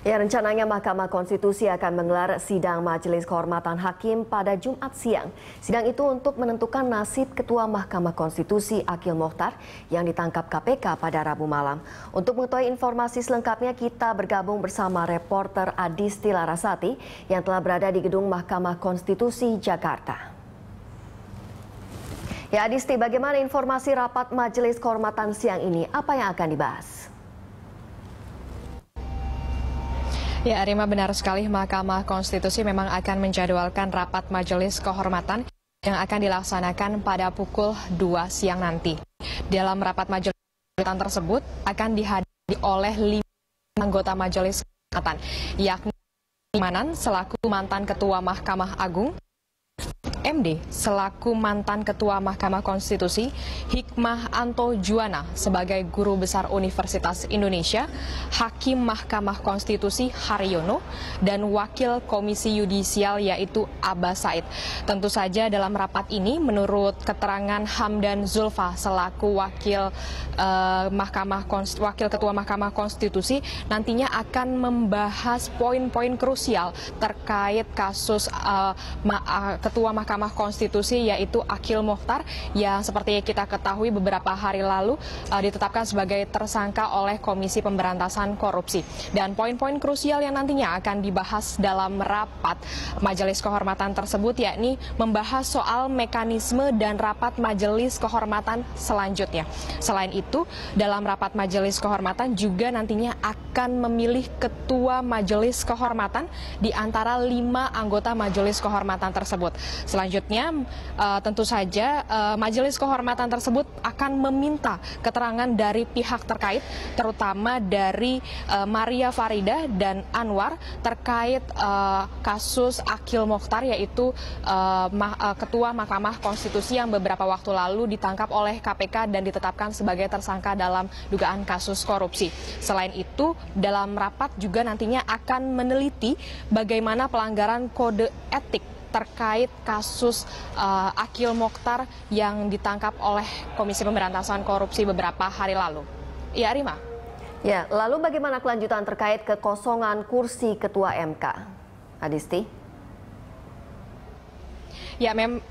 Ya, rencananya Mahkamah Konstitusi akan menggelar sidang Majelis Kehormatan Hakim pada Jumat siang. Sidang itu untuk menentukan nasib Ketua Mahkamah Konstitusi Akil Mohtar yang ditangkap KPK pada Rabu malam. Untuk mengetahui informasi selengkapnya, kita bergabung bersama reporter Adisti Larasati yang telah berada di gedung Mahkamah Konstitusi Jakarta. Ya Adisti, bagaimana informasi rapat Majelis Kehormatan siang ini? Apa yang akan dibahas? Ya, Arima benar sekali Mahkamah Konstitusi memang akan menjadwalkan rapat majelis kehormatan yang akan dilaksanakan pada pukul 2 siang nanti. Dalam rapat majelis kehormatan tersebut akan dihadiri oleh lima anggota majelis kehormatan, yakni Imanan selaku mantan Ketua Mahkamah Agung, MD selaku mantan Ketua Mahkamah Konstitusi Hikmah Anto Juwana sebagai Guru Besar Universitas Indonesia, Hakim Mahkamah Konstitusi Haryono, dan Wakil Komisi Yudisial yaitu Aba Said. Tentu saja dalam rapat ini menurut keterangan Hamdan Zulfa selaku Wakil eh, Mahkamah Wakil Ketua Mahkamah Konstitusi nantinya akan membahas poin-poin krusial terkait kasus eh, eh Ketua Mahkamah Mahkamah Konstitusi yaitu Akil Muhtar yang seperti kita ketahui beberapa hari lalu uh, ditetapkan sebagai tersangka oleh Komisi Pemberantasan Korupsi. Dan poin-poin krusial yang nantinya akan dibahas dalam rapat Majelis Kehormatan tersebut yakni membahas soal mekanisme dan rapat Majelis Kehormatan selanjutnya. Selain itu, dalam rapat Majelis Kehormatan juga nantinya akan memilih ketua Majelis Kehormatan di antara lima anggota Majelis Kehormatan tersebut. Selain selanjutnya uh, tentu saja uh, majelis kehormatan tersebut akan meminta keterangan dari pihak terkait terutama dari uh, Maria Farida dan Anwar terkait uh, kasus Akil Mokhtar yaitu uh, ma uh, ketua Mahkamah Konstitusi yang beberapa waktu lalu ditangkap oleh KPK dan ditetapkan sebagai tersangka dalam dugaan kasus korupsi. Selain itu dalam rapat juga nantinya akan meneliti bagaimana pelanggaran kode etik terkait kasus uh, Akil Mokhtar yang ditangkap oleh Komisi Pemberantasan Korupsi beberapa hari lalu. Ya, Rima. Ya, lalu bagaimana kelanjutan terkait kekosongan kursi Ketua MK? Adisti? Ya, mem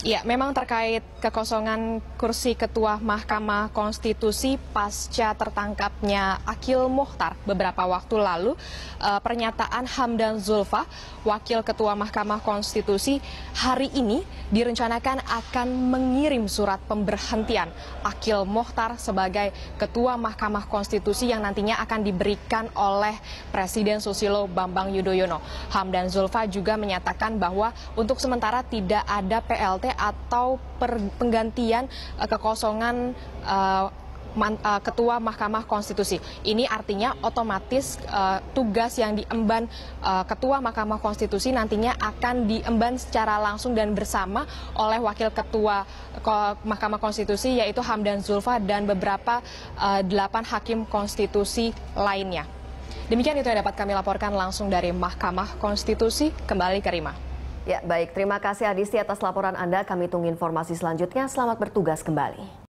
Ya, memang terkait kekosongan kursi Ketua Mahkamah Konstitusi pasca tertangkapnya Akil Muhtar beberapa waktu lalu, eh, pernyataan Hamdan Zulfa, Wakil Ketua Mahkamah Konstitusi, hari ini direncanakan akan mengirim surat pemberhentian Akil Muhtar sebagai Ketua Mahkamah Konstitusi yang nantinya akan diberikan oleh Presiden Susilo Bambang Yudhoyono. Hamdan Zulfa juga menyatakan bahwa untuk sementara tidak ada PLT atau per, penggantian eh, kekosongan eh, eh, Ketua Mahkamah Konstitusi. Ini artinya otomatis uh, tugas yang diemban uh, Ketua Mahkamah Konstitusi nantinya akan diemban secara langsung dan bersama oleh Wakil Ketua Mahkamah Konstitusi yaitu Hamdan Zulfa dan beberapa uh, delapan hakim konstitusi lainnya. Demikian itu yang dapat kami laporkan langsung dari Mahkamah Konstitusi. Kembali ke Rima. Ya, baik. Terima kasih Adisti atas laporan Anda. Kami tunggu informasi selanjutnya. Selamat bertugas kembali.